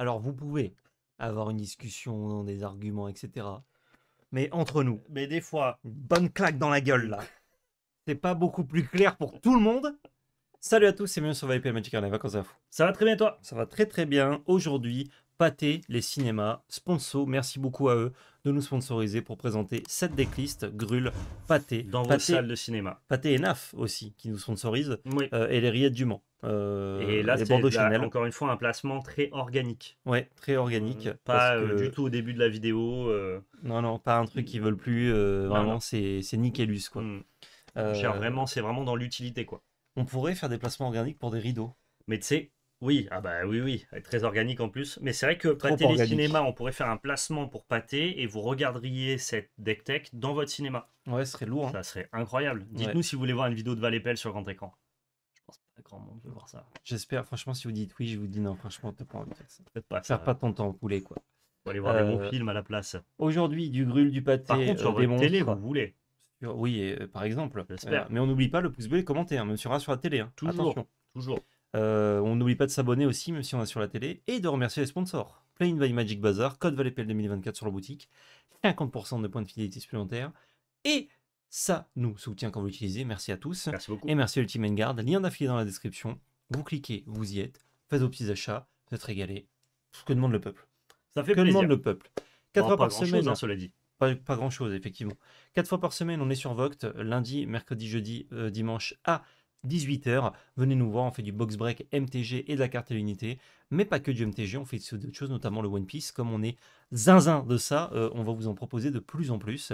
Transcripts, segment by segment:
Alors vous pouvez avoir une discussion, des arguments, etc. Mais entre nous. Euh, mais des fois, bonne claque dans la gueule là. C'est pas beaucoup plus clair pour tout le monde. Salut à tous, c'est Mieux sur VIP Magic en vacances ça Ça va très bien toi Ça va très très bien. Aujourd'hui, Pâté, les cinémas, Sponso, merci beaucoup à eux de nous sponsoriser pour présenter cette decklist, Grul, Pâté. Dans votre salle de cinéma. Pâté et NAF aussi, qui nous sponsorisent, euh, et les Rillettes du Mans. Euh, et là, c'est encore une fois un placement très organique. Ouais, très organique. Euh, pas du tout au début de la vidéo. Non, non, pas un truc qu'ils veulent plus. vraiment, c'est nickelus, quoi. Hmm. vraiment, c'est vraiment dans l'utilité, quoi. On pourrait faire des placements organiques pour des rideaux. Mais tu sais, oui, ah bah oui, oui, très organique en plus. Mais c'est vrai que Pâté les cinémas, on pourrait faire un placement pour Pâté et vous regarderiez cette deck tech dans votre cinéma. Ouais, ce serait lourd. Hein. Ça serait incroyable. Dites-nous si vous voulez voir une vidéo de Valépel sur grand écran. Je pense pas grand monde veut voir ça. J'espère, franchement, si vous dites oui, je vous dis non, franchement, t'as pas envie de faire ça. pas Faire pas ton temps poulet, quoi. Vous aller voir des bons euh, films à la place. Aujourd'hui, du grul, du pâté. Euh, sur la télé, vous voulez. Oui, euh, par exemple. mais on n'oublie pas le pouce bleu et commenter, hein, même sur la télé. Hein. Attention. Toujours. Euh, on n'oublie pas de s'abonner aussi, même si on est sur la télé, et de remercier les sponsors. plain by Magic Bazaar, code ValetPL 2024 sur la boutique, 50% de points de fidélité supplémentaires, et ça nous soutient quand vous l'utilisez. Merci à tous. Merci beaucoup. Et merci Ultimate Guard. Lien d'affilié dans la description. Vous cliquez, vous y êtes. Faites vos petits achats. Vous êtes régalés. Ce que demande le peuple. Ça fait que demande le peuple 4 fois par semaine. Chose, hein, cela dit. Pas, grand chose, effectivement. 4 fois par semaine, on est sur Voct. Lundi, mercredi, jeudi, euh, dimanche à 18h, venez nous voir, on fait du box break MTG et de la carte à l'unité, mais pas que du MTG, on fait d'autres choses, notamment le One Piece, comme on est zinzin de ça, euh, on va vous en proposer de plus en plus.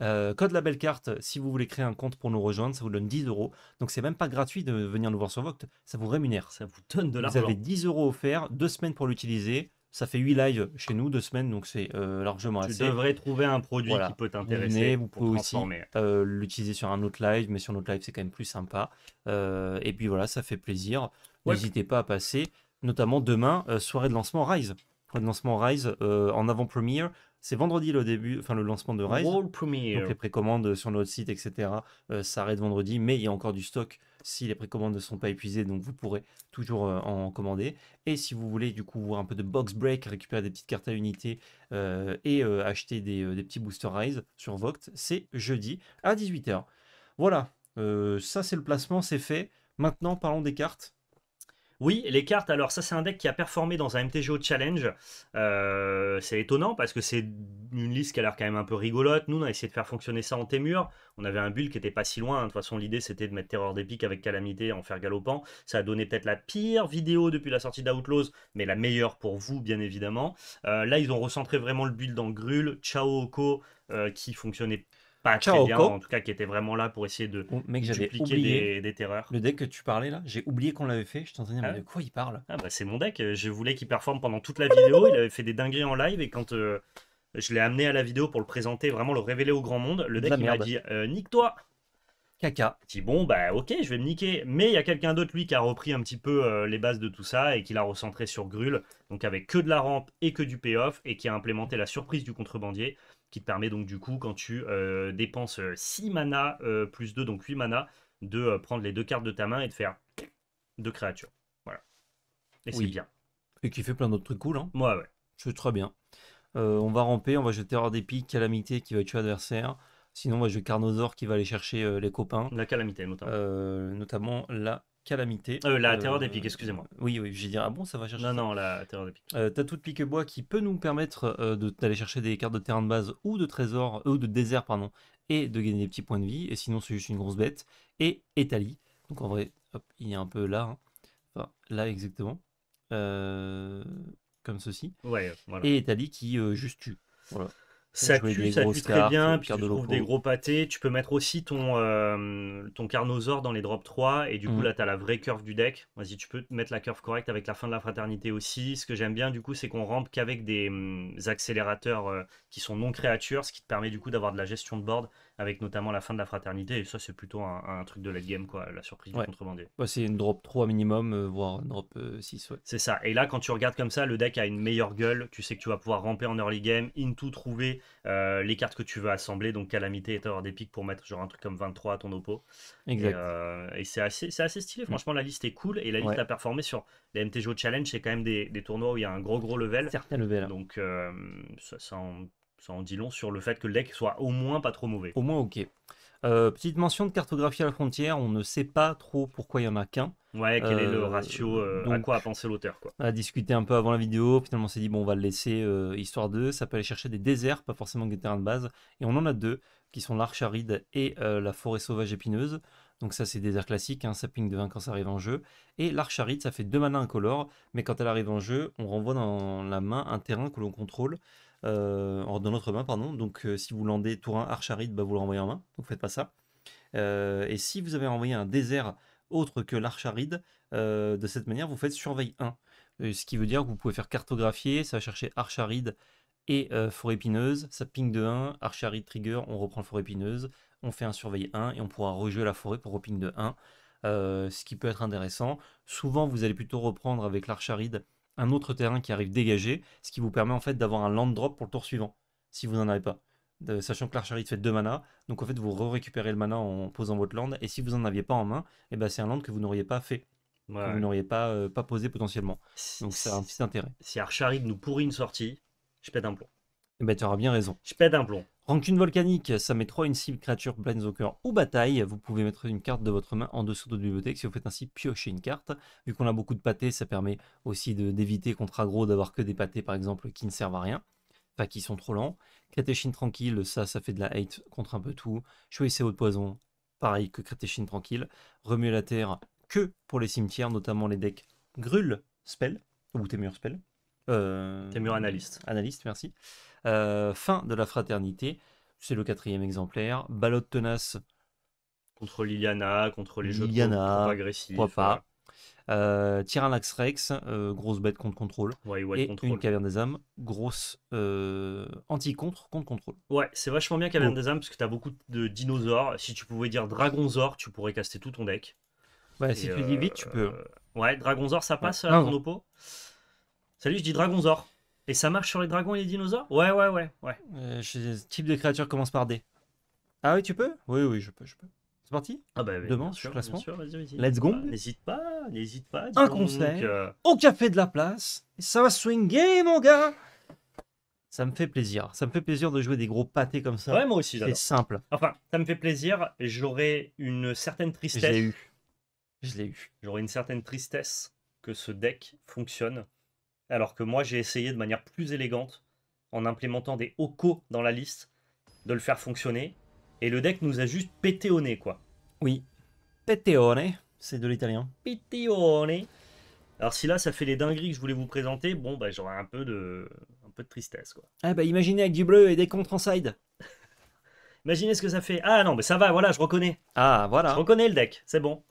Euh, code la belle carte, si vous voulez créer un compte pour nous rejoindre, ça vous donne 10 euros, donc c'est même pas gratuit de venir nous voir sur Voct, ça vous rémunère. Ça vous donne de l'argent. Vous avez 10 euros offerts, deux semaines pour l'utiliser, ça fait 8 lives chez nous, deux semaines, donc c'est euh, largement assez. Tu devrais trouver un produit qui peut t'intéresser. Vous pouvez aussi euh, l'utiliser sur un autre live, mais sur notre live, c'est quand même plus sympa. Euh, et puis voilà, ça fait plaisir. N'hésitez pas à passer, notamment demain, soirée de lancement Rise. Soirée de lancement Rise en avant-première. C'est vendredi le début, enfin le lancement de Rise. Donc les précommandes sur notre site, etc. Ça euh, arrête vendredi, mais il y a encore du stock si les précommandes ne sont pas épuisées, donc vous pourrez toujours euh, en commander. Et si vous voulez du coup voir un peu de box break, récupérer des petites cartes à unité euh, et acheter des, petits booster Rise sur Voct, c'est jeudi à 18h. Voilà, ça c'est le placement, c'est fait. Maintenant parlons des cartes. Oui, les cartes, alors ça c'est un deck qui a performé dans un MTGO Challenge. Euh, c'est étonnant parce que c'est une liste qui a l'air quand même un peu rigolote. Nous on a essayé de faire fonctionner ça en Témur. On avait un build qui était pas si loin. Hein. De toute façon l'idée c'était de mettre Terreur des pics avec Calamité en faire galopant. Ça a donné peut-être la pire vidéo depuis la sortie d'Outlaws, mais la meilleure pour vous bien évidemment. Euh, là ils ont recentré vraiment le build dans Grul, Chao Oko, euh, qui fonctionnait pas très en tout cas qui était vraiment là pour essayer de oh, dupliquer des, terreurs. Le deck que tu parlais là, j'ai oublié qu'on l'avait fait, je t'en ah. mais de quoi il parle ah, bah, C'est mon deck, je voulais qu'il performe pendant toute la vidéo, il avait fait des dingueries en live et quand euh, je l'ai amené à la vidéo pour le présenter, vraiment le révéler au grand monde, le deck m'a dit euh, Nique-toi Caca. bon, bah ok, je vais me niquer. Mais il y a quelqu'un d'autre, lui, qui a repris un petit peu euh, les bases de tout ça et qui l'a recentré sur Grul, donc avec que de la rampe et que du payoff, et qui a implémenté la surprise du contrebandier, qui te permet donc du coup, quand tu euh, dépenses 6 euh, mana plus 2, donc 8 mana, de prendre les deux cartes de ta main et de faire deux créatures. Voilà. Et c'est bien. Et qui fait plein d'autres trucs cool. Hein. Ouais, ouais. C'est très bien. on va ramper, on va jeter hors des calamité qui va tuer l'adversaire Sinon, moi, vais Carnosaur qui va aller chercher euh, les copains. La calamité, notamment. Euh, notamment la calamité. Euh, la terreur des pics, excusez-moi. Oui, oui, j'ai dit, ah bon, ça va chercher. Non, non, la terreur des pics. T'as toute pique bois qui peut nous permettre d'aller chercher des cartes de terrain de base ou de trésor, ou de désert, pardon, et de gagner des petits points de vie. Et sinon, c'est juste une grosse bête. Et Etali. Donc en vrai, hop, il est un peu là. Hein. Enfin, là exactement. comme ceci. Ouais, voilà. Et Etali qui juste tue. Voilà ça tue, très bien, puis tu trouves des gros pâtés. Tu peux mettre aussi ton, euh, ton Carnosaur dans les drop 3, et du coup, mmh. là, tu as la vraie curve du deck. Vas-y, tu peux mettre la curve correcte avec la fin de la fraternité aussi. Ce que j'aime bien, du coup, c'est qu'on rampe qu'avec des, hum, accélérateurs euh, qui sont non créatures, ce qui te permet, du coup, d'avoir de la gestion de board avec notamment la fin de la fraternité. Et ça, c'est plutôt un, truc de late game, quoi, la surprise ouais. du contrebandier. Bah, c'est une drop 3 minimum, euh, voire une drop 6. Euh, c'est ça. Et là, quand tu regardes comme ça, le deck a une meilleure gueule. Tu sais que tu vas pouvoir ramper en early game, in tout trouver euh, les cartes que tu veux assembler. Donc, Calamité et Tower des pics pour mettre genre un truc comme 23 à ton oppo. Exact. Et, c'est assez, assez stylé. Mm. Franchement, la liste est cool et la liste a performé sur les MTGO Challenge. C'est quand même des, tournois où il y a un gros, gros level. Certains levels. Hein. Donc, ça, ça en dit long sur le fait que le deck soit au moins pas trop mauvais. Au moins ok. Euh, petite mention de cartographie à la frontière, on ne sait pas trop pourquoi il n'y en a qu'un. Ouais, quel est le euh, ratio, euh, à quoi a pensé l'auteur. Quoi. On a discuté un peu avant la vidéo, finalement on s'est dit, bon, on va le laisser histoire d'eux. Ça peut aller chercher des déserts, pas forcément des terrains de base. Et on en a deux, qui sont l'arche aride et la forêt sauvage épineuse. Donc ça c'est des classique, classiques hein, ça ping de vin quand ça arrive en jeu. Et l'arche aride, ça fait deux manas incolores, mais quand elle arrive en jeu, on renvoie dans la main un terrain que l'on contrôle dans euh, de notre main, pardon. Donc euh, si vous landez tour 1 Archaride, bah, vous le renvoyez en main, donc faites pas ça. Euh, et si vous avez envoyé un désert autre que l'Archaride, de cette manière, vous faites surveille 1. Ce qui veut dire que vous pouvez faire cartographier, ça va chercher Archaride et forêt épineuse, ça ping de 1, archaride trigger, on reprend la forêt épineuse, on fait un surveille 1 et on pourra rejouer la forêt pour reping de 1, ce qui peut être intéressant. Souvent vous allez plutôt reprendre avec l'archaride un autre terrain qui arrive dégagé, ce qui vous permet en fait d'avoir un land drop pour le tour suivant, si vous n'en avez pas. sachant que l'Archaride fait 2 mana, donc en fait vous récupérez le mana en posant votre land, et si vous n'en aviez pas en main, et eh ben c'est un land que vous n'auriez pas fait. vous n'auriez pas, euh, pas posé potentiellement. Donc ça a un petit intérêt. Si Archaride nous pourrit une sortie, je pète un plomb. Et eh ben tu auras bien raison. Je pète un plomb. Rancune volcanique, ça met 3 une cible, créature, cœur ou bataille. Vous pouvez mettre une carte de votre main en dessous de votre bibliothèque si vous faites ainsi piocher une carte. Vu qu'on a beaucoup de pâtés, ça permet aussi d'éviter contre aggro d'avoir que des pâtés par exemple qui ne servent à rien. pas qui sont trop lents. catéchine tranquille, ça, ça fait de la hate contre un peu tout. Choisissez votre poison, pareil que crétéchine tranquille. Remuer la terre que pour les cimetières, notamment les decks Grul, Spell, ou Temur Spell. Euh... Temur Analyste, merci. Euh, fin de la fraternité, c'est le quatrième exemplaire. Ballotte tenace. Contre Liliana, contre les Liliana, jeux Pourquoi pas. Euh, Rex, euh, grosse bête contre contrôle. Ouais, ouais, et une caverne des âmes, grosse euh, anti-contre contre contrôle. Ouais, c'est vachement bien caverne des âmes parce que t'as beaucoup de dinosaures. Si tu pouvais dire dragonzor, tu pourrais caster tout ton deck. Ouais, si tu dis vite, tu peux. Ouais, dragonzor, ça passe ouais. à Salut, je dis dragonzor. Et ça marche sur les dragons et les dinosaures Ouais, ouais, ouais, ouais. Euh, type de créature commence par D. Ah oui, tu peux Oui, oui, je peux, je peux. C'est parti ah bah Demain, sur classement. Let's go. Bah, n'hésite pas, n'hésite pas. Un conseil. Euh. au café de la place. Et ça va swinguer, mon gars ça me fait plaisir. Ça me fait plaisir de jouer des gros pâtés comme ça. Ouais, moi aussi, C'est simple. Enfin, ça me fait plaisir. J'aurais une certaine tristesse. Je l'ai eu. Je l'ai eu. J'aurais une certaine tristesse que ce deck fonctionne alors que moi j'ai essayé de manière plus élégante, en implémentant des Oko dans la liste, de le faire fonctionner, et le deck nous a juste pété au nez, quoi. Oui, pété c'est de l'italien. Pété Alors si là ça fait les dingueries que je voulais vous présenter, bon bah j'aurais un peu de un peu de tristesse quoi. Ah bah imaginez avec du bleu et des contres en side. imaginez ce que ça fait. Ah non mais ça va, voilà, je reconnais. Ah voilà. Je reconnais le deck, c'est bon.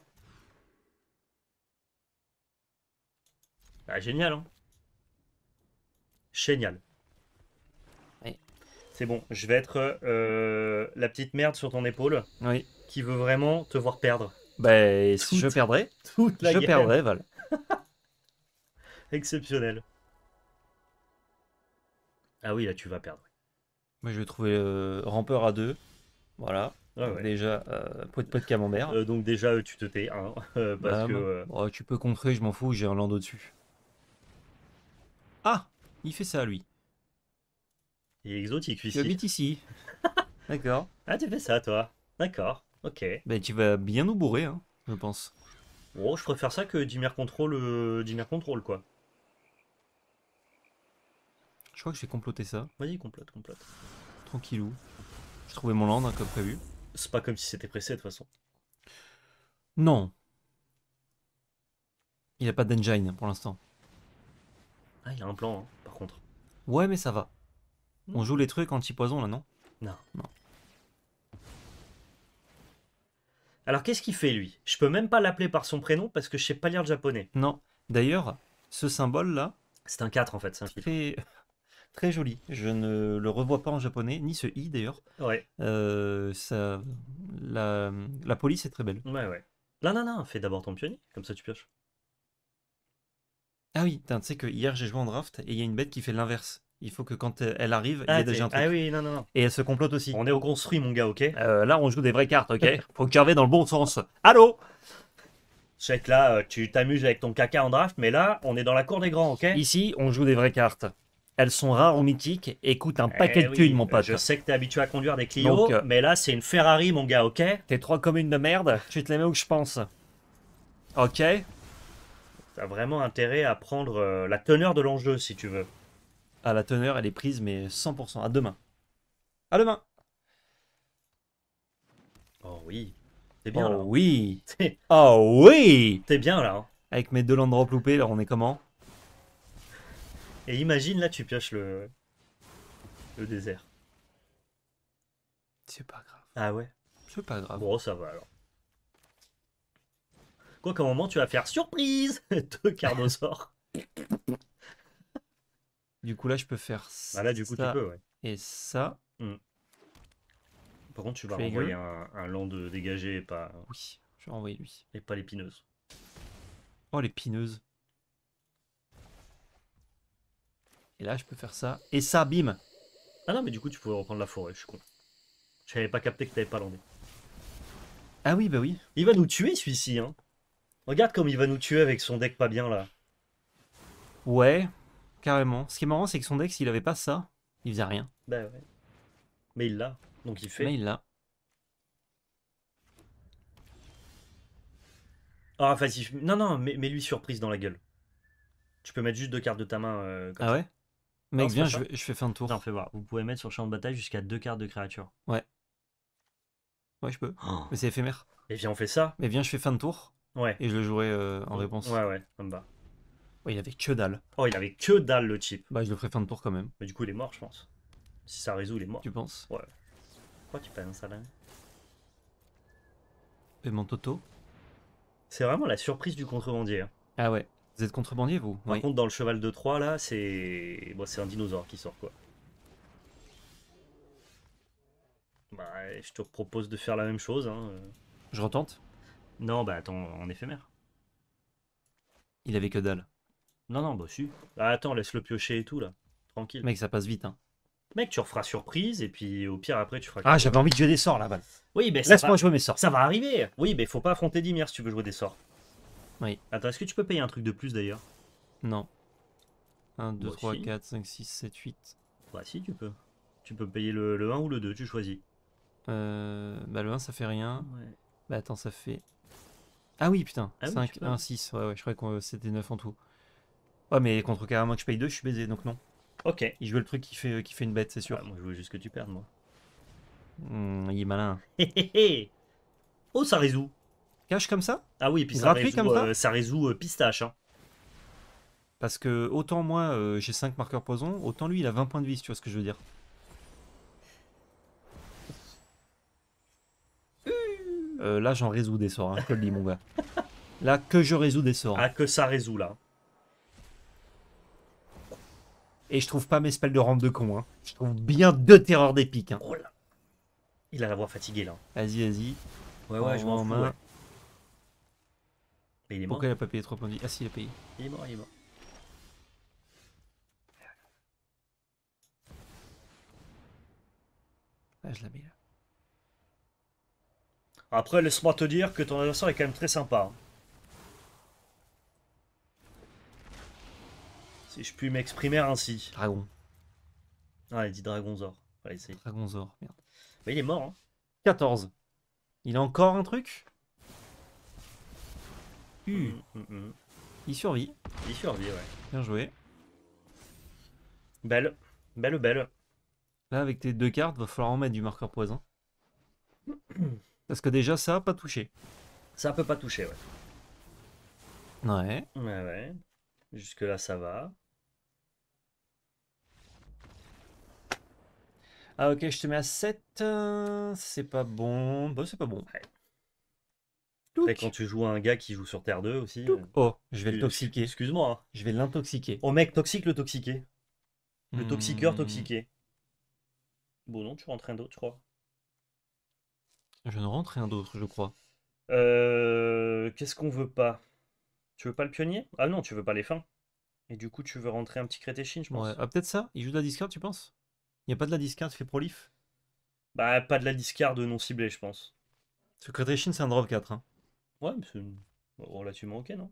Bah génial hein. Génial. C'est bon, je vais être euh, la petite merde sur ton épaule qui veut vraiment te voir perdre. Ben, je perdrai. je perdrai, Val. Exceptionnel. Ah oui, là tu vas perdre. Moi je vais trouver euh, Rampeur à deux. Voilà. Ah déjà, euh, de camembert. Euh, donc déjà, tu te tais. Hein, bah, oh, tu peux contrer, je m'en fous, j'ai un landau dessus. Ah il fait ça, lui. Il est exotique, ici. Il habite ici. D'accord. Ah, tu fais ça, toi. D'accord, ok. Ben, tu vas bien nous bourrer, hein, je pense. Oh, je préfère ça que Dimmer Control, euh, Dimmer Control, quoi. Je crois que j'ai comploté ça. Vas-y, complote, complote. Tranquillou. J'ai trouvé mon land, comme prévu. C'est pas comme si c'était pressé, de toute façon. Non. Il a pas d'engine, pour l'instant. Ah, il a un plan, hein. Ouais, mais ça va. On joue les trucs anti-poison là, non Non. Alors qu'est-ce qu'il fait lui Je peux même pas l'appeler par son prénom parce que je sais pas lire le japonais. Non. D'ailleurs, ce symbole là. C'est un 4 en fait, c'est un très... joli. Je ne le revois pas en japonais, ni ce i d'ailleurs. Ouais. Euh, ça... la... la police est très belle. Ouais, ouais. Non, non, non, fais d'abord ton pionnier, comme ça tu pioches. Ah oui, tu sais que hier j'ai joué en draft et il y a une bête qui fait l'inverse. Il faut que quand euh, elle arrive, il y ah, a déjà un truc. Ah oui, non, non, non. Et elle se complote aussi. On est au construit, mon gars, ok euh, Là, on joue des vraies cartes, ok Faut carver dans le bon sens. Allô C'est que là, euh, tu t'amuses avec ton caca en draft, mais là, on est dans la cour des grands, ok Ici, on joue des vraies cartes. Elles sont rares ou mythiques, et coûtent un eh paquet de thunes, mon pote. Je sais que t'es habitué à conduire des Clio, mais là, c'est une Ferrari, mon gars, ok Tes trois communes de merde, tu te les mets où je pense. Ok T'as vraiment intérêt à prendre euh, la teneur de l'enjeu si tu veux. Ah, la teneur, elle est prise, mais 100%. À demain. À demain. Oh oui. T'es bien oh hein. Oui. oh oui. T'es bien là. Hein. Avec mes deux landrops loupés, là, on est comment Et imagine, là, tu pioches le, le désert. C'est pas grave. Ah ouais C'est pas grave. Bon, ça va alors. Quoi qu'à un moment, tu vas faire surprise Deux carnosaures Du coup, là, je peux faire ça. Bah, là, du coup, tu peux, ouais. Et ça. Hmm. Par contre, tu vas envoyer renvoyer un, un de dégagé et pas. Oui, je vais renvoyer lui. Et pas l'épineuse. Oh, l'épineuse. Et là, je peux faire ça. Et ça, bim Ah non, mais du coup, tu pouvais reprendre la forêt, je suis con. J'avais pas capté que tu n'avais pas landé. Ah oui, bah oui. Il va nous tuer celui-ci, hein. Regarde comme il va nous tuer avec son deck pas bien là. Ouais, carrément. Ce qui est marrant, c'est que son deck, s'il avait pas ça, il faisait rien. Bah ouais. Mais il l'a, donc il fait. Mais il l'a. Ah, Non, non, mets-lui surprise dans la gueule. Tu peux mettre juste deux cartes de ta main. Euh, ah ouais Mais Mec, viens, je, fais fin de tour. Non, fais voir. Vous pouvez mettre sur champ de bataille jusqu'à deux cartes de créature. Ouais. Ouais, je peux. Oh. Mais c'est éphémère. Et eh viens, on fait ça. Mais viens, je fais fin de tour. Ouais. Et je le jouerai euh, en réponse. Ouais, ouais, ça bas. il avait que dalle. Oh, il avait que dalle le chip. Bah, je le ferai fin de tour quand même. Mais du coup, il est mort, je pense. Si ça résout, il est mort. Tu penses Ouais. Pourquoi tu penses, là Et mon Toto C'est vraiment la surprise du contrebandier. Hein. Ah ouais. Vous êtes contrebandier, vous Par contre, dans le cheval de 3 là, c'est. Bon, c'est un dinosaure qui sort, quoi. Bah, je te propose de faire la même chose. Hein. Je retente non, bah attends, en éphémère. Il avait que dalle. Non, non, bah si. Bah attends, laisse-le piocher et tout, là. Tranquille. Mec, ça passe vite, hein. Mec, tu referas surprise, et puis au pire, après, tu feras... Ah, j'avais envie de jouer des sorts, là, bas Oui, mais... Laisse-moi jouer mes sorts. Ça va arriver Oui, mais faut pas affronter Dimir si tu veux jouer des sorts. Oui. Attends, est-ce que tu peux payer un truc de plus, d'ailleurs Non. 1, 2, 3, 4, 5, 6, 7, 8. Bah si, tu peux. Tu peux payer le, le 1 ou le 2, tu choisis. Euh, bah le 1, ça fait rien. Ouais. Bah attends, ça fait ah oui, putain. 5, 1, 6. Ouais, ouais, je croyais que euh, c'était 9 en tout. Ouais, mais contre carrément que je paye 2, je suis baisé, donc non. Ok. Il joue le truc qui fait, euh, qui fait une bête, c'est sûr. Ah, moi, je veux juste que tu perdes, moi. Hmm, il est malin. oh, ça résout. Cache comme ça Ah oui, et puis euh, ça résout, ça, résout pistache. Hein. Parce que autant moi, j'ai 5 marqueurs poison, autant lui, il a 20 points de vie, si tu vois ce que je veux dire. Euh, là, j'en résous des sorts, hein, je te le dis, mon gars. Là, que je résous des sorts. Ah, que ça résout, là. Et je trouve pas mes spells de rampe de con. Hein. Je trouve bien deux terreurs d'épique hein. oh Il a la voix fatiguée, là. Vas-y, vas-y. Ouais, ouais, je m'en fous. Pourquoi il a pas payé 3 points de Ah, si, il a payé. Il est mort, il est mort. Là, ah, je la mets là. Après, laisse-moi te dire que ton adversaire est quand même très sympa. Si je puis m'exprimer ainsi. Dragon. Ah, il dit Dragonzor. Allez, dragon Dragonzor, merde. Mais il est mort. Hein. 14. Il a encore un truc hum, hum. Hum, Il survit. Il survit, ouais. Bien joué. Belle. Belle, belle. Là, avec tes deux cartes, va falloir en mettre du marqueur poison. Parce que déjà, ça, pas touché. Ça peut pas toucher, ouais. Ouais. Ouais, ouais. Jusque-là, ça va. Ah, ok, je te mets à 7. Euh, c'est pas bon. Bah, c'est pas bon. Ouais. quand tu joues à un gars qui joue sur Terre 2 aussi. Euh, oh, je vais le toxiquer. Excuse-moi. Hein. Je vais l'intoxiquer. Oh, mec, toxique le toxiqué. Le toxiqueur hmm. toxiqué. Bon, non, tu rentres un d'autre, je crois. Je ne rentre rien d'autre, je crois. Euh, Qu'est-ce qu'on veut pas Tu veux pas le pionnier Ah non, tu veux pas les fins. Et du coup, tu veux rentrer un petit crétéchine, je pense. Ouais. Ah, peut-être ça Il joue de la discard, tu penses Il n'y a pas de la discard fait prolif Bah, pas de la discard non ciblée, je pense. Ce crétéchine, c'est un drop 4. Hein. Ouais, mais c'est relativement ok, non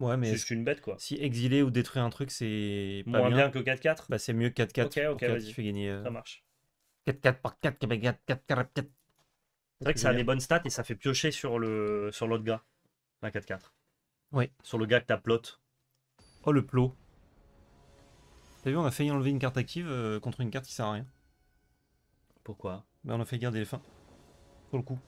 Ouais, mais. C'est juste une bête, quoi. Si exiler ou détruire un truc, c'est. Moins bien. que 4-4 Bah, c'est mieux que 4-4. Ok, ok, vas-y. Euh, ça marche. 4-4 par 4, 4 4 4 4 4 c'est vrai que ça a des bonnes stats et ça fait piocher sur le sur l'autre gars. La 4-4. Oui. Sur le gars que t'as plot. Oh le plot. T'as vu, on a failli enlever une carte active euh, contre une carte qui sert à rien. Pourquoi Mais bah, On a fait garder les fins. Pour le coup.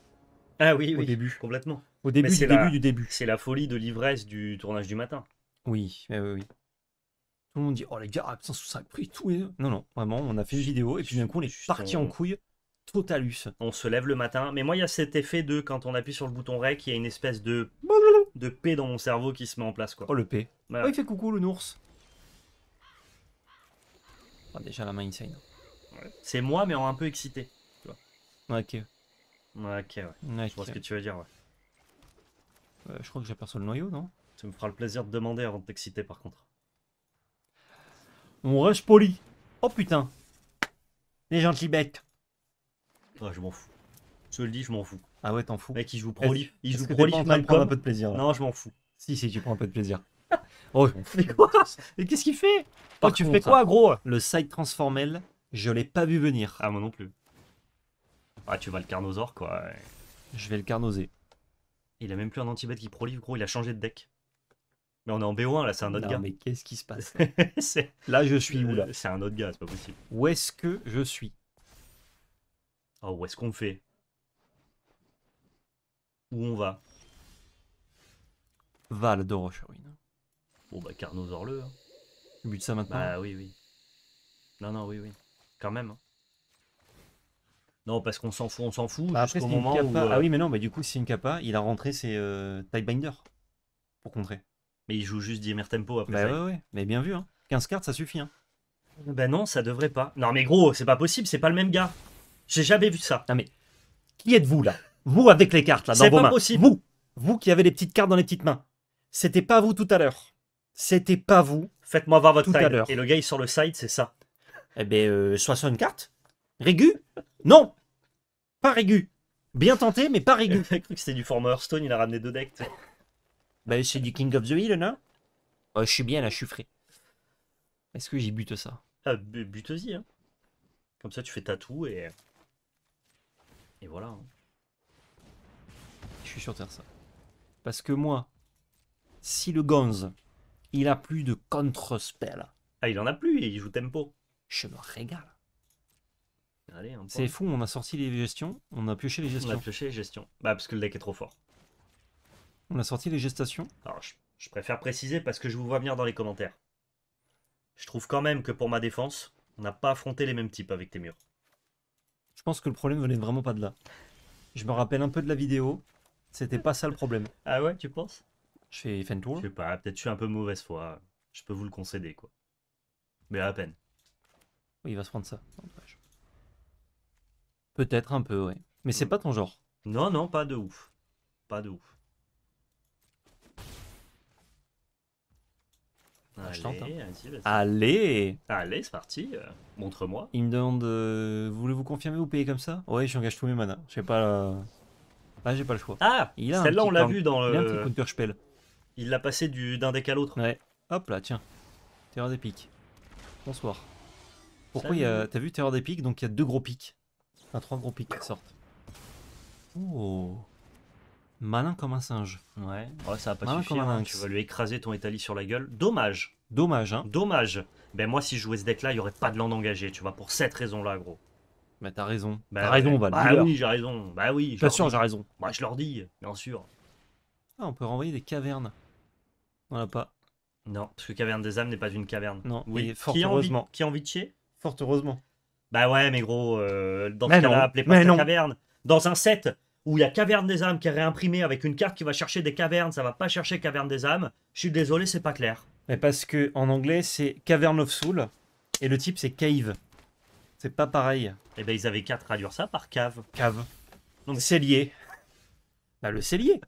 Ah oui, Au début. Complètement. Au début du, début du début. C'est la folie de l'ivresse du tournage du matin. Oui, oui, oui. Tout le monde dit Oh les gars, ça a pris tout. Non, non, vraiment, on a fait une vidéo et puis d'un coup, on est parti en couille totalus. On se lève le matin, mais moi il y a cet effet de quand on appuie sur le bouton rec, il y a une espèce de de P dans mon cerveau qui se met en place quoi. Oh le P. Oh, il fait coucou le ours. Ah, déjà la main insane. C'est moi mais en un peu excité. Ok. Ok ouais. Je vois ce que tu veux dire ouais. Euh, je crois que j'aperçois le noyau non Ça me fera le plaisir de demander avant de t'exciter par contre. On rush poli. Oh putain. Les gentils bêtes. Ah, je m'en fous. Je le dis, je m'en fous. Ah ouais, t'en fous. Mec, il joue prolif, Il joue proli un peu de plaisir. Non, je m'en fous. Si, si, tu prends un peu de plaisir. oh, mais qu'est-ce qu'il fait tu fais quoi, gros Le side transformel, je l'ai pas vu venir. Ah, moi non plus. Ah, tu vas le Carnosor quoi. Je vais le carnoser. Il a même plus un anti qui prolive gros. Il a changé de deck. Mais on est en BO1 là, c'est un autre gars. Mais qu'est-ce qui se passe là, là je suis où là C'est un autre gars, c'est pas possible. Où est-ce que je suis ah, où est-ce qu'on fait Où on va Val de Rocheruine. Bon, bah, Carnot hein. le Hein. Tu ça maintenant Bah, oui, oui. Non, non, oui, oui. Quand même. Hein. Non, parce qu'on s'en fout, on s'en fout. Bah, après, moment où, euh, Ah oui, mais non, mais bah, du coup, Sinkapa, il a rentré ses euh, Tidebinder pour contrer. Mais il joue juste Diemer Tempo après. Bah, ouais, Mais bien vu, hein. 15 cartes, ça suffit. Hein. Ben non, ça devrait pas. Non, mais gros, c'est pas possible, c'est pas le même gars. J'ai jamais vu ça. Non mais qui êtes-vous là Vous avec les cartes là dans vos pas Possible. Vous, vous qui avez les petites cartes dans les petites mains. C'était pas vous tout à l'heure. C'était pas vous. Faites-moi voir votre tout side. Et le gars il sur le side, c'est ça. Eh ben euh, 60 cartes Régu Non. Pas régu. Bien tenté mais pas régu. J'ai que c'était du former stone, il a ramené deux decks. Ben c'est du King of the Hill, non oh, Je suis bien là, je suis frais. Est-ce que j'y bute ça Ah, bute-y, hein. Comme ça, tu fais tatou et. Et voilà. Hein. Je suis sur terre ça. Parce que moi, si le Gonz, il a plus de contre-spell. Ah, il en a plus, il joue tempo. Je me régale. C'est fou, on a sorti les gestions, on a pioché les gestions. On a pioché les gestions. Bah, parce que le deck est trop fort. On a sorti les gestations. Alors, je préfère préciser parce que je vous vois venir dans les commentaires. Je trouve quand même que pour ma défense, on n'a pas affronté les mêmes types avec tes murs. Je pense que le problème venait vraiment pas de là. Je me rappelle un peu de la vidéo. C'était pas ça le problème. Ah ouais, tu penses Je fais fan tour. Je sais pas, peut-être je suis un peu mauvaise foi. Je peux vous le concéder, quoi. Mais à peine. Oui, il va se prendre ça. Peut-être un peu, ouais. Mais c'est mm. pas ton genre. Non, non, pas de ouf. Pas de ouf. Ah, hein. Allez, bah, ah, Allez c'est parti. Euh, montre-moi. Il me demande euh, voulez-vous confirmer ou payer comme ça Ouais, j'engage tous mes manas. Je sais pas. Euh, ah, j'ai pas le choix. Ah Celle-là, on l'a vu dans le. Il a Il l'a passé d'un deck à l'autre. Ouais. Hop là, tiens. Terreur des pics. Bonsoir. Pourquoi il y a. T'as vu Terreur des pics Donc il y a deux gros pics. Enfin, trois gros pics qui sortent. Oh Malin comme un singe. Ouais, oh, ça va pas Malin un hein. Tu vas lui écraser ton étalier sur la gueule. Dommage. Dommage, hein. Dommage. Ben moi, si je jouais ce deck-là, il n'y aurait pas de land engagé, tu vois, pour cette raison-là, gros. Mais bah, t'as raison. Bah, raison, Bah, oui, j'ai raison. Bah oui. Bien sûr, j'ai raison. Moi bah, je leur dis, bien sûr. Ah, on peut renvoyer des cavernes. On n'a pas. Non, parce que Caverne des âmes n'est pas une caverne. Non, oui, fort qui heureusement. qui a envie de chier Fort heureusement. Bah ouais, mais gros, euh, dans ce cas-là, pas caverne. Dans un set, où il y a Caverne des âmes qui est réimprimée avec une carte qui va chercher des cavernes, ça va pas chercher Caverne des âmes. Je suis désolé, c'est pas clair. Mais parce que en anglais, c'est Cavern of Soul et le type c'est Cave. C'est pas pareil. Eh ben ils avaient qu'à traduire ça par cave. Cave. Donc lié. Bah le cellier.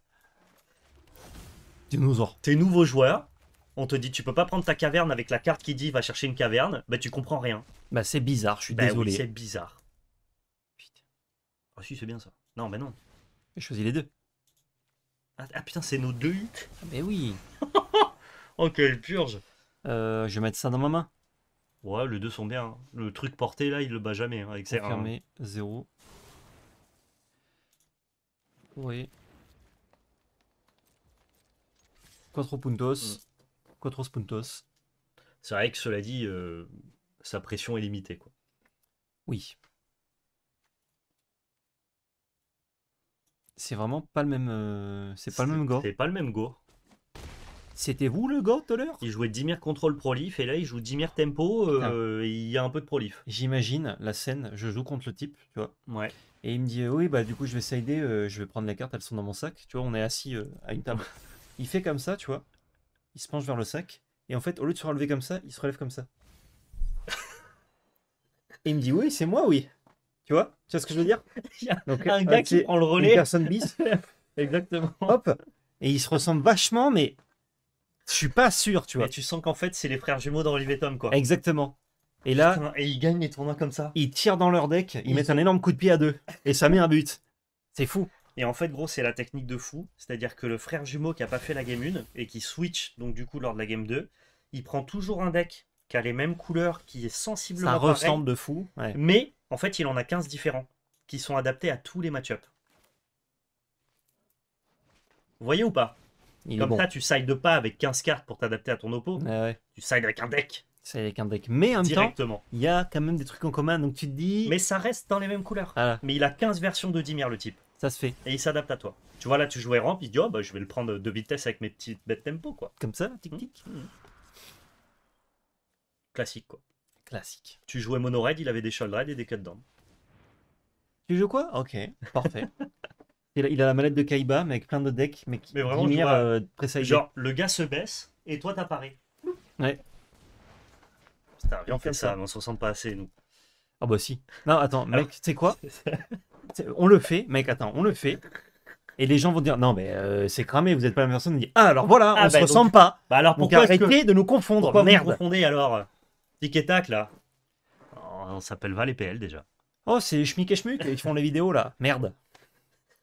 Dinosaure. T'es nouveau joueur, on te dit tu peux pas prendre ta caverne avec la carte qui dit va chercher une caverne, mais bah, tu comprends rien. Bah c'est bizarre, je suis bah désolé. c'est bizarre. Putain. Ah si c'est bien ça. Non mais non choisis les deux. Ah, ah, putain, c'est nos deux ah, Mais oui Oh, quelle purge euh, Je vais mettre ça dans ma main. Ouais, les deux sont bien. Hein. Le truc porté, là, il le bat jamais. Hein, avec ses hein. Fermé, 0. Oui. Quattro puntos. 4 mm. puntos. C'est vrai que, cela dit, euh, sa pression est limitée, quoi. Oui. C'est vraiment pas le même. Euh, c'est pas le même go. C'est pas le même gore. C'était vous le go tout à l'heure Il jouait Dimir contrôle Prolif et là il joue Dimir Tempo. Euh, et il y a un peu de Prolif. J'imagine la scène, je joue contre le type, tu vois. Ouais. Et il me dit Oui, bah du coup, je vais s'aider, euh, je vais prendre les cartes, elles sont dans mon sac. Tu vois, on est assis à une table. il fait comme ça, tu vois. Il se penche vers le sac. Et en fait, au lieu de se relever comme ça, il se relève comme ça. et il me dit Oui, c'est moi, oui. Tu vois ce que je veux dire Donc, Un gars euh, qui prend le relais. personne bis. Exactement. Hop. Et ils se ressemblent vachement, mais je suis pas sûr, tu vois. tu sens qu'en fait, c'est les frères jumeaux dans Tom, quoi. Exactement. Et là, et ils gagnent les tournois comme ça. Ils tirent dans leur deck, ils, mettent un énorme coup de pied à deux, et ça met un but. C'est fou. Et en fait, gros, c'est la technique de fou. C'est-à-dire que le frère jumeau qui a pas fait la game 1 et qui switch, donc du coup, lors de la game 2, il prend toujours un deck qui a les mêmes couleurs, qui est sensiblement. Ça ressemble de fou. Mais en fait, il en a 15 différents qui sont adaptés à tous les match-ups. Vous voyez ou pas Comme ça, tu sides pas avec 15 cartes pour t'adapter à ton oppo. Ah tu sides avec un deck. C'est avec un deck. Mais en même temps, il y a quand même des trucs en commun, donc tu te dis. Mais ça reste dans les mêmes couleurs. Ah Mais il a 15 versions de Dimir, le type. Ça se fait. Et il s'adapte à toi. Tu vois, là, tu jouais ramp, il dit, oh, bah, je vais le prendre de vitesse avec mes petites bêtes tempo, quoi. Comme ça, tic-tic. Classique, quoi. Classique. Tu jouais Mono Raid, il avait des shoulder Raid et des dedans. Tu joues quoi Ok, parfait. il, a, il a la mallette de Kaiba, mais avec plein de decks, mais qui mais vraiment, euh, Genre, le gars se baisse et toi t'apparais. Ouais. Putain, on fait ça, on se ressemble pas assez, nous. Ah bah si. Non, attends, mec, tu sais quoi On le fait, mec, attends, on le fait. Et les gens vont dire non mais euh, c'est cramé, vous êtes pas la même personne. dit ah alors voilà, ah on bah se ressemble pas. Bah alors pourquoi donc, arrêtez que... de nous confondre. Pourquoi merde. Vous alors Tic et tac, là. Oh, on s'appelle Val et PL déjà. Oh, c'est Schmick et Schmuck, ils font les vidéos là. Merde.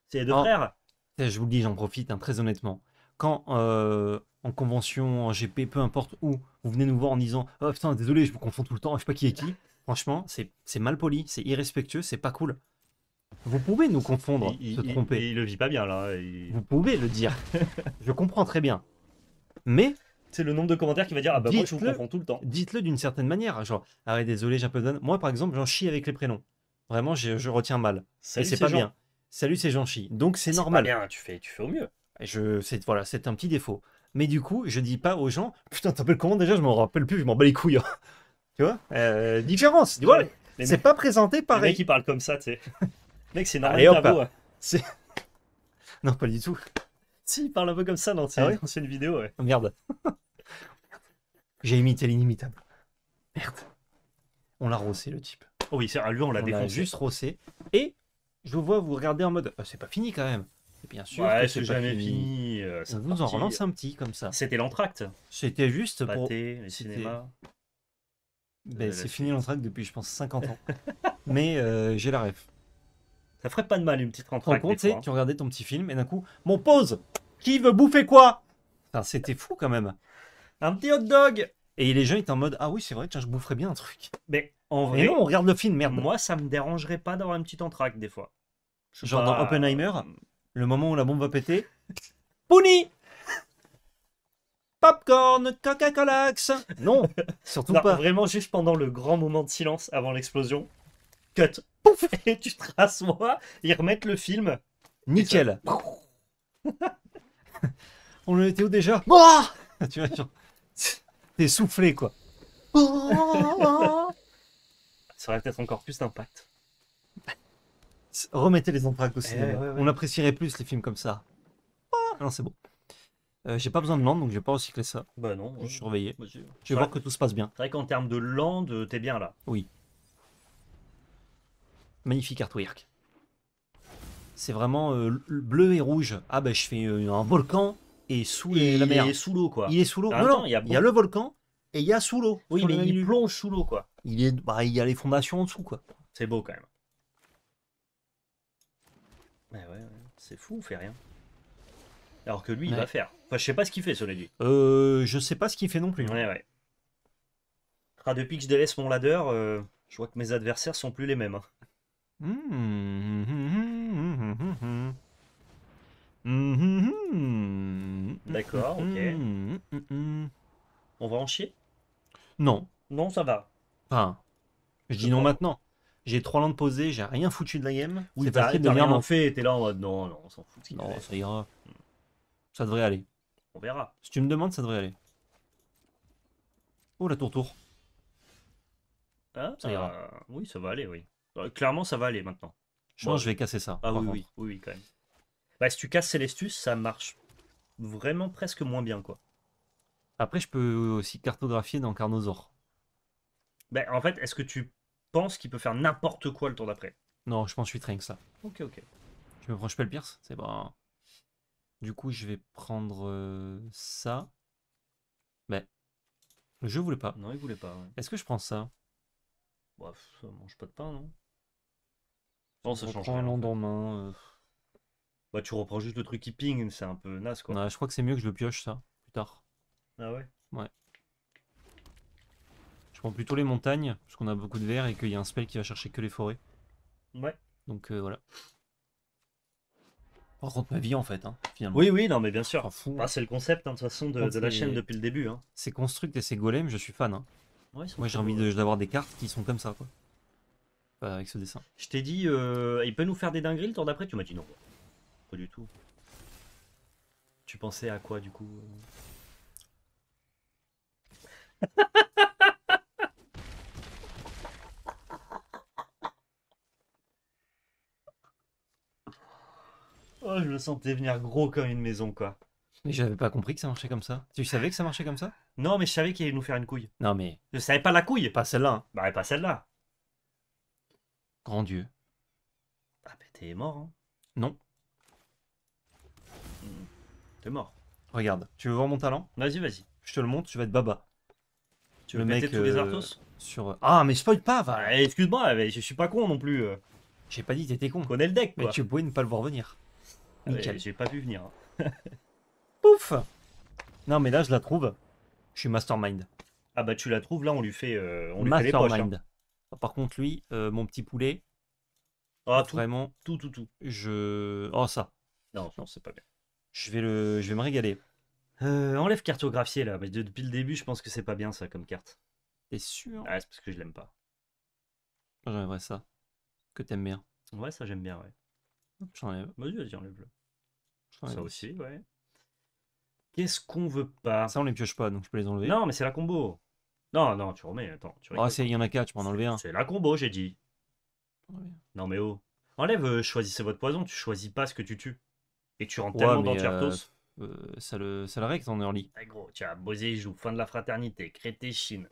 C'est les deux oh. frères. Eh, je vous le dis, j'en profite, hein, très honnêtement. Quand euh, en convention, en GP, peu importe où, vous venez nous voir en disant Oh putain, désolé, je vous confonds tout le temps, je sais pas qui est qui. Franchement, c'est mal poli, c'est irrespectueux, c'est pas cool. Vous pouvez nous confondre, il, se tromper. Il, ne le vit pas bien là. Vous pouvez le dire. je comprends très bien. Mais c'est le nombre de commentaires qui va dire Ah bah moi je vous comprends tout le temps. Dites-le d'une certaine manière. Genre, ah désolé, j'ai un peu de... Moi par exemple, j'en chie avec les prénoms. Vraiment, je, je retiens mal. et c'est pas bien. Salut, c'est jean chi Donc c'est normal. bien, tu fais, tu fais au mieux. Je, c'est, voilà, c'est un petit défaut. Mais du coup, je dis pas aux gens Putain, t'appelles comment déjà Je m'en rappelle plus, je m'en bats les couilles. Hein. tu vois euh, Différence. Tu vois c'est pas présenté pareil. qui parle comme ça, tu sais. mec, c'est normal. Hein. Non, pas du tout. Si, il parle un peu comme ça dans, ah une vidéo, ouais. Oh, merde. J'ai imité l'inimitable. Merde. On l'a rossé, le type. Oh oui, c'est à lui, on l'a défoncé. juste rossé. Et je vois vous regarder en mode, euh, c'est pas fini quand même. Et bien sûr, c'est jamais fini. Ça euh, vous en relance un petit comme ça. C'était l'entracte. C'était juste pour. cinéma. Ben, c'est fini l'entracte depuis, je pense, 50 ans. Mais euh, j'ai la ref. Ça ferait pas de mal une petite rentrée. compte, contre, hein. tu regardais ton petit film et d'un coup, mon pause Qui veut bouffer quoi C'était fou quand même un petit hot dog. Et les gens étaient en mode, ah oui, c'est vrai, tiens, je boufferais bien un truc. Mais en vrai. Et non, on regarde le film, merde. Moi, ça me dérangerait pas d'avoir un petit entraque des fois. Genre dans Oppenheimer, hmm. le moment où la bombe va péter. Pouni Popcorn, coca colax Non, surtout pas. Vraiment, juste pendant le grand moment de silence avant l'explosion, cut, pouf, et tu traces, moi, ils remettent le film. Nickel. On le était où déjà Moi. tu vois, T'es soufflé, quoi. Oh. ça aurait peut-être encore plus d'impact. Remettez les entrailles au eh On apprécierait plus les films comme ça. Ah, non, c'est bon. Euh, j'ai pas besoin de land, donc j'ai pas recyclé ça. Bah non. Je suis hein. surveillé. je vais voir que tout se passe bien. C'est vrai qu'en termes de land, euh, t'es bien là. Oui. Magnifique artwork. C'est vraiment euh, bleu et rouge. Ah ben je fais un volcan et sous la mer. Il est sous l'eau, quoi. Il est sous l'eau. Non, il y, a le volcan et il y a sous l'eau. Oui, mais il plonge sous l'eau, quoi. Il, est, bah, il y a les fondations en dessous, quoi. C'est beau, quand même. Mais ouais, c'est fou, on fait rien. Alors que lui, il va faire. Enfin, je sais pas ce qu'il fait, cela dit. Euh, je sais pas ce qu'il fait non plus. Ouais, ouais. Ah, depuis que je délaisse mon ladder, euh, je vois que mes adversaires sont plus les mêmes. Hein. Mmh, mmh, mmh, D'accord, ok. On va en chier Non. Non, ça va. Enfin, je dis non maintenant. J'ai trois de posées, j'ai rien foutu de la game. Oui, t'as rien en fait, t'es là en mode non, non, on s'en fout. Non, ça ira. Ça devrait aller. On verra. Si tu me demandes, ça devrait aller. Oh, la tour-tour. Ah, ça ira. oui, ça va aller, oui. Euh, clairement, ça va aller maintenant. Je pense que je vais casser ça. Ah oui, oui, oui, oui, quand même. Bah, si tu casses Celestus, ça marche vraiment presque moins bien, quoi. Après, je peux aussi cartographier dans Carnosaur. Bah, en fait, est-ce que tu penses qu'il peut faire n'importe quoi le tour d'après Non, je pense que je suis train ça. Ok, ok. Je me prends le Pierce C'est bon. Du coup, je vais prendre euh, ça. Mais bah, je voulais pas. Non, il voulait pas. Est-ce que je prends ça Bah ça mange pas de pain, non Non, ça change rien. En main. Bah, tu reprends juste le truc qui ping, c'est un peu naze quoi. je crois que c'est mieux que je le pioche ça, plus tard. Ah ouais Ouais. Je prends plutôt les montagnes, parce qu'on a beaucoup de verre et qu'il y a un spell qui va chercher que les forêts. Ouais. Donc euh, voilà. Par contre, ma vie en fait, hein, finalement. Oui, oui, non, mais bien sûr. Hein. c'est le concept, hein, de toute façon, de, la chaîne depuis le début. Hein. Ces constructs et c'est golems, je suis fan. Hein. Moi, j'ai envie d'avoir des cartes qui sont comme ça, quoi. avec ce dessin. Je t'ai dit, euh, il peut nous faire des dingueries le tour d'après, tu m'as dit non du tout. Tu pensais à quoi du coup euh Oh, je me sentais venir gros comme une maison, quoi. Mais j'avais pas compris que ça marchait comme ça. Tu savais que ça marchait comme ça Non, mais je savais qu'il allait nous faire une couille. Non, mais. Je savais pas la couille Pas celle-là. Hein. Bah, pas celle-là. Grand Dieu. Ah, bah, t'es mort, hein. Non mort. Regarde, tu veux voir mon talent Vas-y, vas-y. Je te le montre, tu vas être baba. Tu veux le tous les euh, sur euh, Ah, mais spoil pas, bah, Excuse-moi, je suis pas con non plus. Euh. J'ai pas dit t'étais con. connais le deck, Mais tu pouvais ne pas le voir venir. J'ai pas vu venir. Hein. Pouf Non, mais là, je la trouve. Je suis mastermind. Ah bah tu la trouves là, on lui fait, on lui fait les ah, Par contre lui, mon petit poulet. Ah tout, vraiment. Tout tout tout. Je. Oh ça. Non non c'est pas bien. Je vais, le, je vais me régaler. Euh, enlève cartographier là. Mais depuis le début, je pense que c'est pas bien ça comme carte. T'es sûr Ah, c'est parce que je l'aime pas. J'enlèverais ça. Que t'aimes bien. Ouais, ça j'aime bien, ouais. J'enlève. Vas-y, vas-y, enlève-le. Ça aussi, ouais. Qu'est-ce qu'on veut pas Ça, on les pioche pas, donc je peux les enlever. Non, mais c'est la combo. Non, non, tu remets, attends. Tu ah, c'est il y en a quatre, tu peux en enlever un. C'est la combo, j'ai dit. Non, mais oh. Enlève, euh, choisissez votre poison, tu choisis pas ce que tu tues. Et tu rentres tellement dans Tiertos. Euh, euh, ça, le, ça le règle en early. Ah, gros, tiens, Bosé joue, fin de la fraternité, Crété, Chine.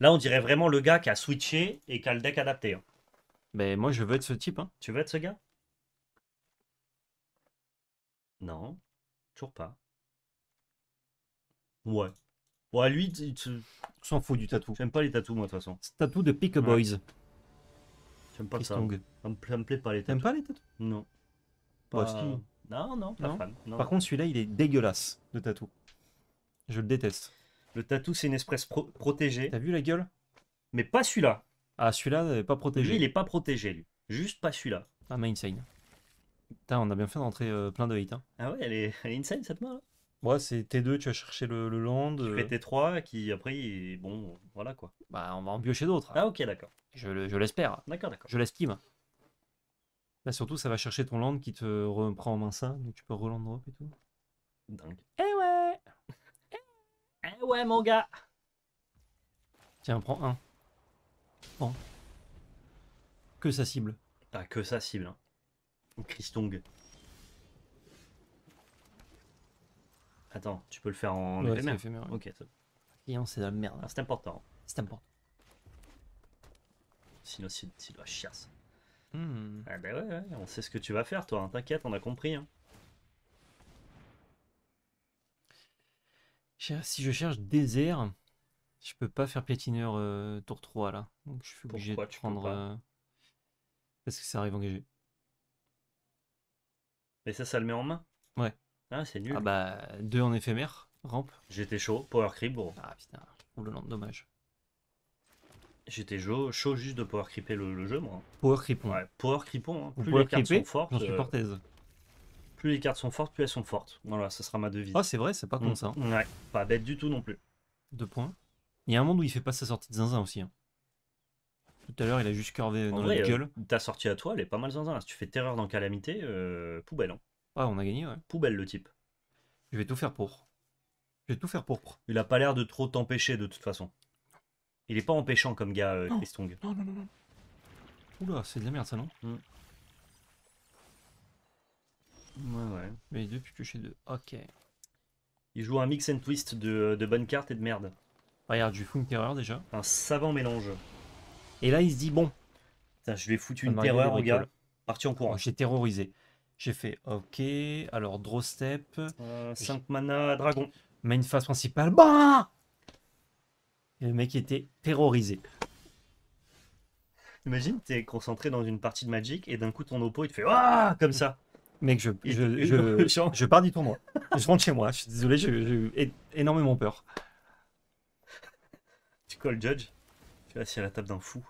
Là, on dirait vraiment le gars qui a switché et qui a le deck adapté. Mais hein. ben, moi, je veux être ce type. Hein. Tu veux être ce gars Non, toujours pas. Ouais. Ouais, lui, il s'en fout du tatou. J'aime pas les tatous, moi, de toute façon. Tatou de Pick Boys. J'aime pas ça. Ça me, ça me plaît pas les tatous. T'aimes pas les tatous Non. Bah, pas... bah, non, non, Par contre, celui-là, il est dégueulasse, le tatou. Je le déteste. Le tatou, c'est une espèce protégée. T'as vu la gueule Mais pas celui-là. Ah, celui-là, pas protégé. il est pas protégé, lui. Juste pas celui-là. Ah, mais insane. Putain, on a bien fait d'entrer euh, plein de hits. Hein. Ah ouais, elle est, insane cette main là. Ouais, c'est T2, tu as cherché le, land. Tu euh. fais T3, qui après, bon, voilà quoi. Bah, on va en biocher d'autres. Ah, ok, d'accord. Je, je l'espère. D'accord, d'accord. Je l'estime. Là, bah, surtout, ça va chercher ton land qui te reprend en main ça, donc tu peux reland drop et tout. Dingue. Eh ouais Eh ouais, mon gars Tiens, prends un. Que sa cible. Pas que ça cible. Hein. Christong. Attends, tu peux le faire en ouais, éphémère. éphémère Et Ok, top. c'est la merde. Ah, c'est important. C'est important. Sinon, c'est de la chasse. Ah ouais, on sait ce que tu vas faire, toi, hein. t'inquiète, on a compris. Hein. Si je cherche désert, je peux pas faire piétineur euh, tour 3 là. Donc je suis obligé de prendre. Euh, parce que ça arrive engagé. Mais ça, ça le met en main Ouais. Ah, c'est nul. Ah bah, 2 en éphémère, rampe. J'étais chaud, power creep, gros. Ah putain, le dommage. J'étais chaud, juste de pouvoir creeper le, jeu, moi. Power creepon. Ouais, power creepon. Hein. Plus les cartes sont fortes. Euh, plus les cartes sont fortes, plus elles sont fortes. Voilà, ça sera ma devise. Ah, c'est vrai, c'est pas comme ça. Hein. Ouais, pas bête du tout non plus. Deux points. Il y a un monde où il fait pas sa sortie de zinzin aussi. Hein. Tout à l'heure, il a juste curvé dans la euh, gueule. ta sortie à toi, elle est pas mal zinzin. Si tu fais terreur dans calamité, euh, poubelle. Ah, on a gagné, ouais. Poubelle le type. Je vais tout faire pour. Je vais tout faire pour. Il a pas l'air de trop t'empêcher de toute façon. Il est pas empêchant comme gars, euh, Christong. non. Non, non, non, Oula, c'est de la merde ça, non mm. Ouais, ouais. Mais depuis que je deux. Ok. Il joue un mix and twist de, de bonnes cartes et de merde. Ah, regarde, je lui fous une terreur déjà. Un savant mélange. Et là, il se dit bon. je vais foutre une terreur regarde. Parti en courant. Oh, j'ai terrorisé. J'ai fait ok. Alors, draw step. 5 euh, mana, dragon. Main phase principale. Bah le mec était terrorisé. Imagine, es concentré dans une partie de Magic et d'un coup ton opo il te fait ah comme ça. Mec, je, je, je, je, pars du tournoi. je rentre chez moi. Je suis désolé, j'ai énormément peur. Tu colles Judge. Tu vas assis à la table d'un fou.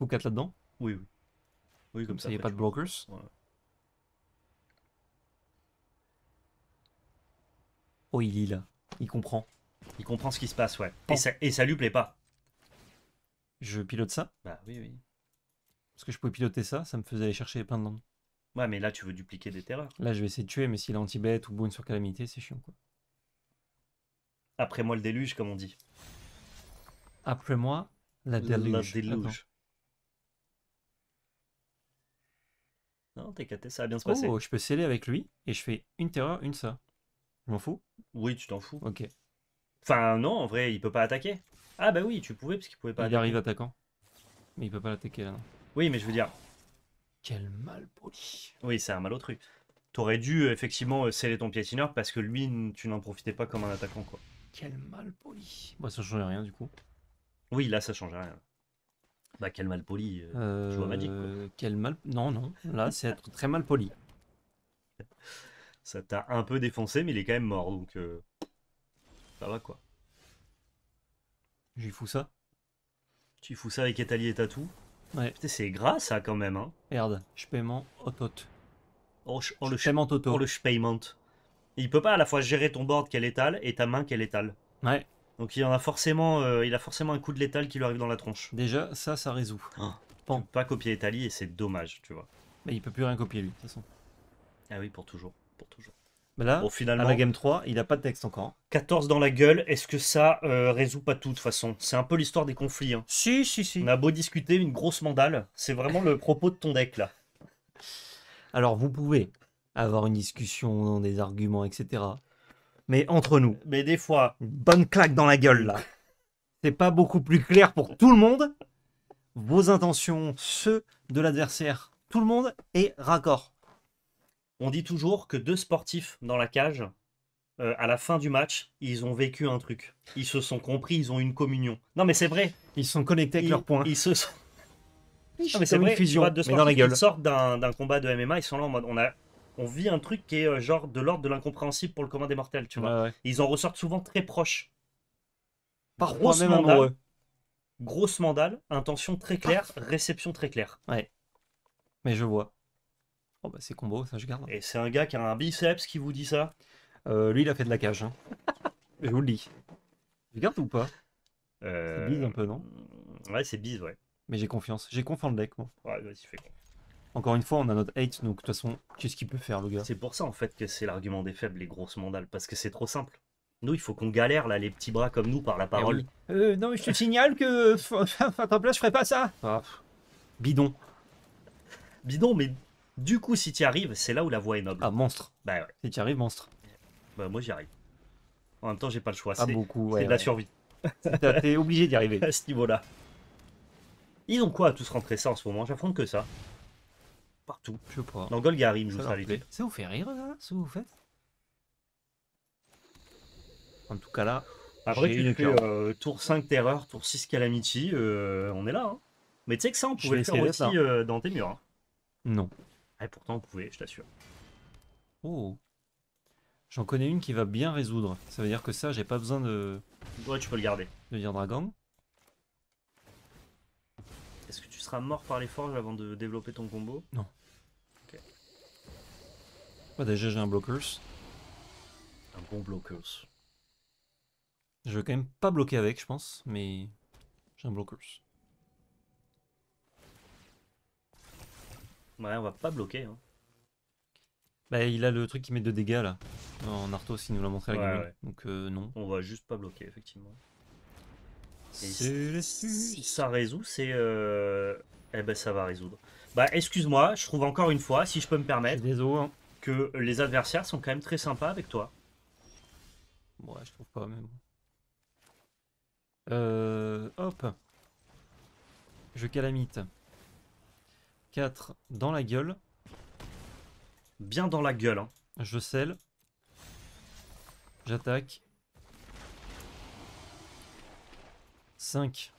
ou quatre là-dedans Oui, oui. Oui, comme, ça. Il n'y a pas de brokers Oh, il est là. Il comprend. Il comprend ce qui se passe, ouais. Et ça, lui plaît pas. Je pilote ça Bah oui, oui. Parce que je pouvais piloter ça, ça me faisait aller chercher plein de Ouais, mais là, tu veux dupliquer des terreurs. Là, je vais essayer de tuer, mais s'il est anti-bête ou boon sur calamité, c'est chiant, quoi. Après moi, le déluge, comme on dit. Après moi, la déluge. déluge. Non, t'es ça va bien se oh, passer. Oh, je peux sceller avec lui et je fais une terreur, une ça. Je m'en fous Oui, tu t'en fous. Ok. Enfin, non, en vrai, il peut pas attaquer. Ah bah oui, tu pouvais parce qu'il pouvait pas. Il arrive attaquant. Mais il peut pas l'attaquer là. Non. Oui, mais je veux dire. Quel mal poli. Oui, c'est un malotru. T'aurais dû effectivement euh, sceller ton piétineur parce que lui, tu n'en profitais pas comme un attaquant quoi. Quel mal poli. Bah ça changeait rien du coup. Oui, là ça change rien. Bah quel mal poli. Euh, vois euh, Quel mal. Non, non. Là c'est être très mal poli. ça t'a un peu défoncé, mais il est quand même mort donc. Ça va quoi. J'y fous ça. Tu fous ça avec étalier et tatou Ouais. c'est gras ça quand même. Hein. Merde, je paiement oh, oh, auto Oh, oh, le paiement Oh, le payment. Il peut pas à la fois gérer ton board qu'elle étale et ta main qu'elle étale. Ouais. Donc il y en a forcément, euh, il a forcément un coup de létal qui lui arrive dans la tronche. Déjà, ça, ça résout. Ah. Pas copier Italie et c'est dommage, tu vois. Mais il peut plus rien copier lui, de toute façon. Ah oui, pour toujours, pour toujours. Là, bon, à la game 3, il n'a pas de texte encore. 14 dans la gueule, est-ce que ça euh, résout pas tout de toute façon C'est un peu l'histoire des conflits. Hein. Si, si, si. On a beau discuter, une grosse mandale, c'est vraiment le propos de ton deck là. Alors vous pouvez avoir une discussion, des arguments, etc. Mais entre nous. Mais des fois. bonne claque dans la gueule là. C'est pas beaucoup plus clair pour tout le monde. Vos intentions, ceux de l'adversaire, tout le monde est raccord. On dit toujours que deux sportifs dans la cage, euh, à la fin du match, ils ont vécu un truc. Ils se sont compris, ils ont une communion. Non, mais c'est vrai. Ils sont connectés avec leurs points. Ils se sont. non, mais c'est vrai. fusion, sortent d'un combat de MMA, ils sont là en mode on a on vit un truc qui est euh, genre de l'ordre de l'incompréhensible pour le commun des mortels, tu vois. Ils en ressortent souvent très proches. Par même Grosse mandale, intention très claire, réception très claire. Ouais. Mais je vois. Oh bah c'est combo, ça je garde. Et c'est un gars qui a un biceps qui vous dit ça euh, Lui, il a fait de la cage. Hein. je vous le dis. Je garde ou pas C'est euh, bise un peu, non Ouais, c'est bise, ouais. Mais j'ai confiance. J'ai confiance en le deck, moi. Ouais, vas-y, fais Encore une fois, on a notre hate, donc de toute façon, qu'est-ce qu'il peut faire, le gars C'est pour ça, en fait, que c'est l'argument des faibles, les grosses mandales, parce que c'est trop simple. Nous, il faut qu'on galère, là, les petits bras comme nous, par la eh parole. euh, non, mais je te signale que, à ta place, je ferais pas ça. Ah, bidon. Bidon, mais du coup, si tu arrives, c'est là où la voie est noble. Ah, monstre. Bah ouais. Si tu arrives, monstre. Bah moi, j'y arrive. En même temps, j'ai pas le choix. Ah, c'est beaucoup, C'est de la survie. T'es obligé d'y arriver. à ce niveau-là. Ils ont quoi à tous rentrer ça en ce moment J'affronte que ça. Partout. Je sais pas. Dans Golgari, je vous ça Ça vous fait rire, ça hein, Ce vous faites En tout cas, là. Après, tu fais euh, tour 5 Terreur, tour 6 Calamity, euh, on est là. Hein. Mais tu sais que ça, on pouvait le faire aussi euh, dans tes murs. Hein. Non. Et pourtant, vous pouvez, je t'assure. Oh J'en connais une qui va bien résoudre. Ça veut dire que ça, j'ai pas besoin de... Ouais, tu peux le garder. De dire dragon. Est-ce que tu seras mort par les forges avant de développer ton combo Non. Ok. déjà, j'ai un blockers. Un bon blockers. Je veux quand même pas bloquer avec, je pense, mais j'ai un blockers. Ouais, on va pas bloquer. Hein. Bah, il a le truc qui met de dégâts là. En Arthos, il nous l'a montré à la Donc, euh, non. On va juste pas bloquer, effectivement. si, ça résout, c'est. Euh, eh ben, ça va résoudre. Bah, excuse-moi, je trouve encore une fois, si je peux me permettre, hein. que les adversaires sont quand même très sympas avec toi. Ouais, je trouve pas, mais Euh. Hop. Je calamite dans la gueule. Bien dans la gueule. Hein. Je scelle. J'attaque. 5.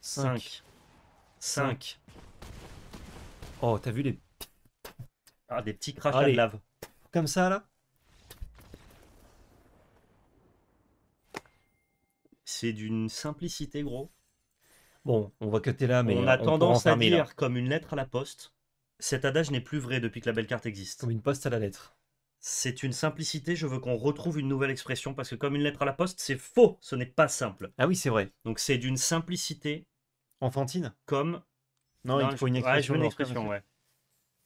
5. 5. Oh, t'as vu les... Ah, des petits crachats de lave. Comme ça, là C'est d'une simplicité, gros. Bon, on voit que tu es là, mais. On a tendance à dire comme une lettre à la poste. Cet adage n'est plus vrai depuis que la belle carte existe. Comme une poste à la lettre. C'est une simplicité, je veux qu'on retrouve une nouvelle expression, parce que comme une lettre à la poste, c'est faux, ce n'est pas simple. Ah oui, c'est vrai. Donc c'est d'une simplicité. Enfantine Comme. Non, il faut une expression.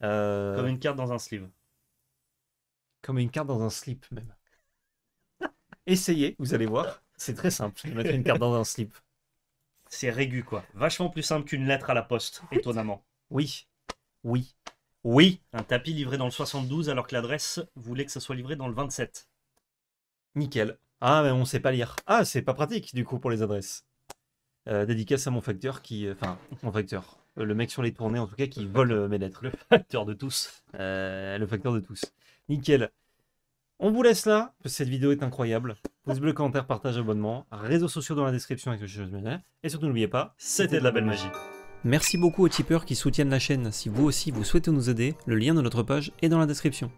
Euh, comme une carte dans un slip Comme une carte dans un slip, même. Essayez, vous allez voir. C'est très simple de mettre une carte dans un slip. C'est régu, quoi. Vachement plus simple qu'une lettre à la poste, étonnamment. Oui, oui, oui. Un tapis livré dans le 72 alors que l'adresse voulait que ça soit livré dans le 27. Nickel. Ah, mais on sait pas lire. Ah, c'est pas pratique, du coup, pour les adresses. Euh, dédicace à mon facteur qui... Euh, enfin, mon facteur. Euh, le mec sur les tournées, en tout cas, qui vole mes lettres. Le facteur de tous. le facteur de tous. Nickel. On vous laisse là, parce que cette vidéo est incroyable. Pouce bleu, commentaire, partage, abonnement. Réseaux sociaux dans la description avec le chien. Et surtout, n'oubliez pas, c'était de la belle magie. Merci beaucoup aux tipeurs qui soutiennent la chaîne. Si vous aussi vous souhaitez nous aider, le lien de notre page est dans la description.